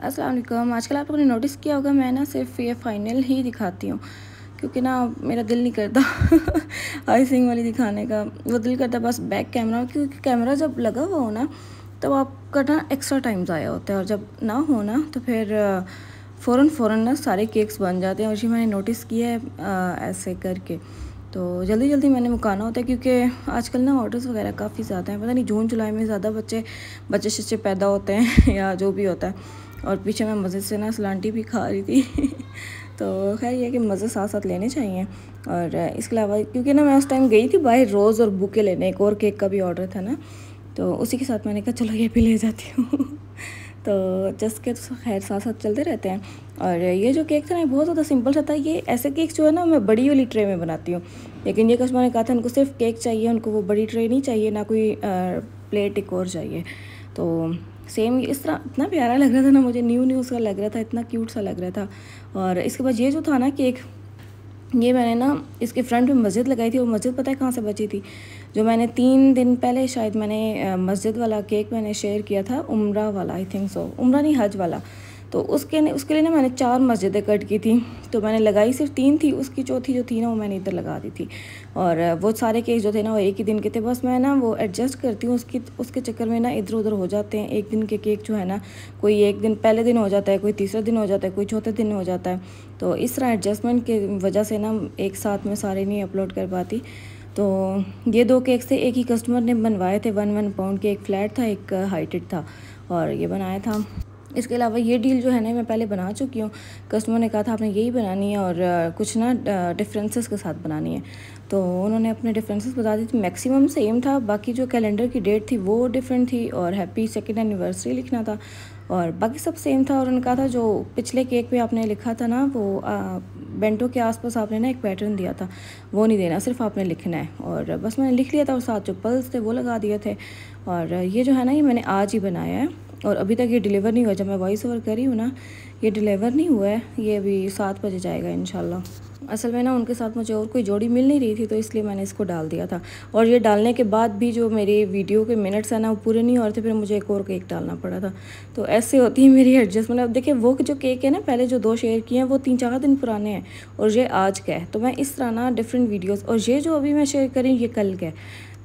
अस्सलाम आजकल आप लोगों ने नोटिस किया होगा मैं ना सिर्फ ये फाइनल ही दिखाती हूँ क्योंकि ना मेरा दिल नहीं करता आइसिंग वाली दिखाने का वो दिल करता बस बैक कैमरा क्योंकि कैमरा जब लगा हुआ हो ना तो आपका ना एक्स्ट्रा टाइम ज़ाया होता है और जब ना हो ना तो फिर फ़ौर फ़ौर ना सारे केक्स बन जाते हैं और ये मैंने नोटिस किया है ऐसे करके तो जल्दी जल्दी मैंने मुकाना होता है क्योंकि आजकल ना ऑर्डर्स वगैरह काफ़ी ज़्यादा हैं पता नहीं जून जुलाई में ज़्यादा बच्चे बच्चे शच्चे पैदा होते हैं या जो भी होता है और पीछे मैं मज़े से ना सलांटी भी खा रही थी तो खैर यह कि मज़े साथ साथ लेने चाहिए और इसके अलावा क्योंकि ना मैं उस टाइम गई थी बाहर रोज़ और बुके लेने एक और केक का भी ऑर्डर था ना तो उसी के साथ मैंने कहा चलो ये भी ले जाती हूँ तो जस्ट के तो खैर साथ साथ चलते रहते हैं और ये जो केक था ना बहुत ज़्यादा सिंपल सा था ये ऐसे केक जो है ना मैं बड़ी वाली ट्रे में बनाती हूँ लेकिन ये कस्टमर ने कहा था उनको सिर्फ केक चाहिए उनको वो बड़ी ट्रे नहीं चाहिए ना कोई प्लेट एक और चाहिए तो सेम इस तरह इतना प्यारा लग रहा था ना मुझे न्यू न्यू उसका लग रहा था इतना क्यूट सा लग रहा था और इसके बाद ये जो था ना केक ये मैंने ना इसके फ्रंट में मस्जिद लगाई थी और मस्जिद पता है कहाँ से बची थी जो मैंने तीन दिन पहले शायद मैंने मस्जिद वाला केक मैंने शेयर किया था उम्र वाला आई थिंक सो उम्र नहीं हज वाला तो उसके ने उसके लिए ना मैंने चार मस्जिदें कट की थी तो मैंने लगाई सिर्फ तीन थी उसकी चौथी जो थी ना वो मैंने इधर लगा दी थी और वो सारे केस जो थे ना वो एक ही दिन के थे बस मैं ना वो एडजस्ट करती हूँ उसकी उसके चक्कर में ना इधर उधर हो जाते हैं एक दिन के केक जो है ना कोई एक दिन पहले दिन हो जाता है कोई तीसरे दिन हो जाता है कोई चौथे दिन हो जाता है तो इस तरह एडजस्टमेंट की वजह से ना एक साथ में सारे नहीं अपलोड कर पाती तो ये दो केक से एक ही कस्टमर ने बनवाए थे वन वन पाउंड के एक फ्लैट था एक हाइटेड था और ये बनाया था इसके अलावा ये डील जो है ना मैं पहले बना चुकी हूँ कस्टमर ने कहा था आपने यही बनानी है और कुछ ना डिफरेंसेस के साथ बनानी है तो उन्होंने अपने डिफरेंसेस बता दी थी मैक्सिमम सेम था बाकी जो कैलेंडर की डेट थी वो डिफरेंट थी और हैप्पी सेकेंड एनिवर्सरी लिखना था और बाकी सब सेम था और उनका था जो पिछले केक पे आपने लिखा था ना वो आ, बेंटो के आसपास आपने ना एक पैटर्न दिया था वो नहीं देना सिर्फ आपने लिखना है और बस मैंने लिख लिया था और साथ जो पल्स थे वो लगा दिए थे और ये जो है ना ये मैंने आज ही बनाया है और अभी तक ये डिलीवर नहीं हुआ जब मैं वॉइस ओवर करी हूँ ना ये डिलीवर नहीं हुआ है ये अभी सात बजे जाएगा इन असल में ना उनके साथ मुझे और कोई जोड़ी मिल नहीं रही थी तो इसलिए मैंने इसको डाल दिया था और ये डालने के बाद भी जो मेरे वीडियो के मिनट्स हैं ना वो पूरे नहीं हो रहे थे फिर मुझे एक और केक डालना पड़ा था तो ऐसे होती है मेरी एडजस्टमेंट अब मतलब देखिए वो जो केक है ना पहले जो दो शेयर किए हैं वो तीन चार दिन पुराने हैं और ये आज का है तो मैं इस तरह ना डिफरेंट वीडियोज़ और ये जो अभी मैं शेयर करी ये कल का है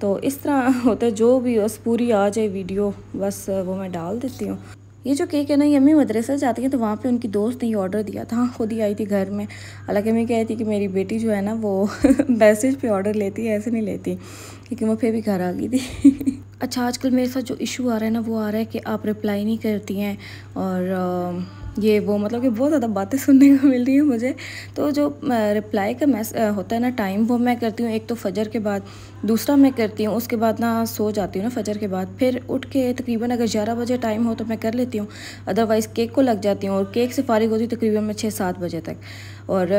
तो इस तरह होता है जो भी बस पूरी आ जाए वीडियो बस वो मैं डाल देती हूँ ये जो केक है ना ये अम्मी से जाती है तो वहाँ पे उनकी दोस्त ने ये ऑर्डर दिया था खुद ही आई थी घर में हालांकि मैं रही थी कि मेरी बेटी जो है ना वो मैसेज पे ऑर्डर लेती है ऐसे नहीं लेती क्योंकि वो फिर भी घर आ गई थी अच्छा आजकल मेरे साथ जो इशू आ रहा है ना वो आ रहा है कि आप रिप्लाई नहीं करती हैं और ये वो मतलब कि बहुत ज़्यादा बातें सुनने को मिल रही हैं मुझे तो जो रिप्लाई का मैस होता है ना टाइम वो मैं करती हूँ एक तो फजर के बाद दूसरा मैं करती हूँ उसके बाद ना सो जाती हूँ ना फजर के बाद फिर उठ के तकरीबन अगर ग्यारह बजे टाइम हो तो मैं कर लेती हूँ अदरवाइज़ केक को लग जाती हूँ और केक से फारिग होती हूँ तकरीबन मैं छः सात बजे तक और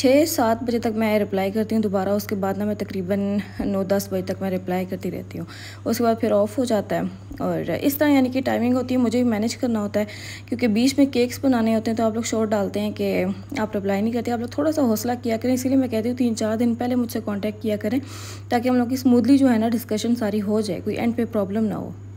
छः सात बजे तक मैं रिप्लाई करती हूँ दोबारा उसके बाद ना मैं तकरीबन नौ दस बजे तक मैं रिप्लाई करती रहती हूँ उसके बाद फिर ऑफ़ हो जाता है और इस तरह यानी कि टाइमिंग होती है मुझे भी मैनेज करना होता है क्योंकि बीच में केक्स बनाने होते हैं तो आप लोग शॉर्ट डालते हैं कि आप रिप्लाई नहीं करते आप लोग थोड़ा सा हौसला किया करें इसीलिए मैं कहती हूँ तीन चार दिन पहले मुझसे कॉन्टैक्ट किया करें ताकि हम लोग की स्मूथली जो है ना डिस्कशन सारी हो जाए कोई एंड पे प्रॉब्लम ना हो